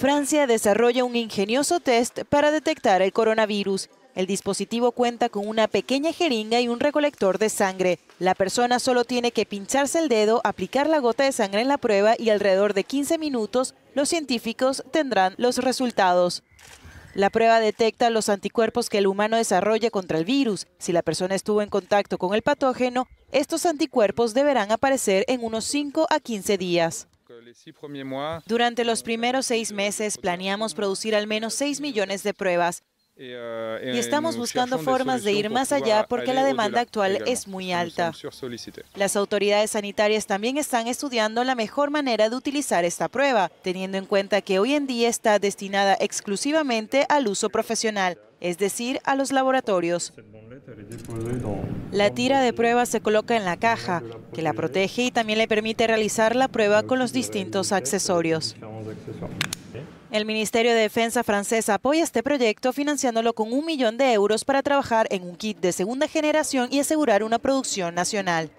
Francia desarrolla un ingenioso test para detectar el coronavirus. El dispositivo cuenta con una pequeña jeringa y un recolector de sangre. La persona solo tiene que pincharse el dedo, aplicar la gota de sangre en la prueba y alrededor de 15 minutos los científicos tendrán los resultados. La prueba detecta los anticuerpos que el humano desarrolla contra el virus. Si la persona estuvo en contacto con el patógeno, estos anticuerpos deberán aparecer en unos 5 a 15 días. Durante los primeros seis meses planeamos producir al menos seis millones de pruebas y eh, estamos buscando formas de ir más allá porque la demanda actual es muy alta. Las autoridades sanitarias también están estudiando la mejor manera de utilizar esta prueba, teniendo en cuenta que hoy en día está destinada exclusivamente al uso profesional, es decir, a los laboratorios. La tira de prueba se coloca en la caja, que la protege y también le permite realizar la prueba con los distintos accesorios. El Ministerio de Defensa francés apoya este proyecto financiándolo con un millón de euros para trabajar en un kit de segunda generación y asegurar una producción nacional.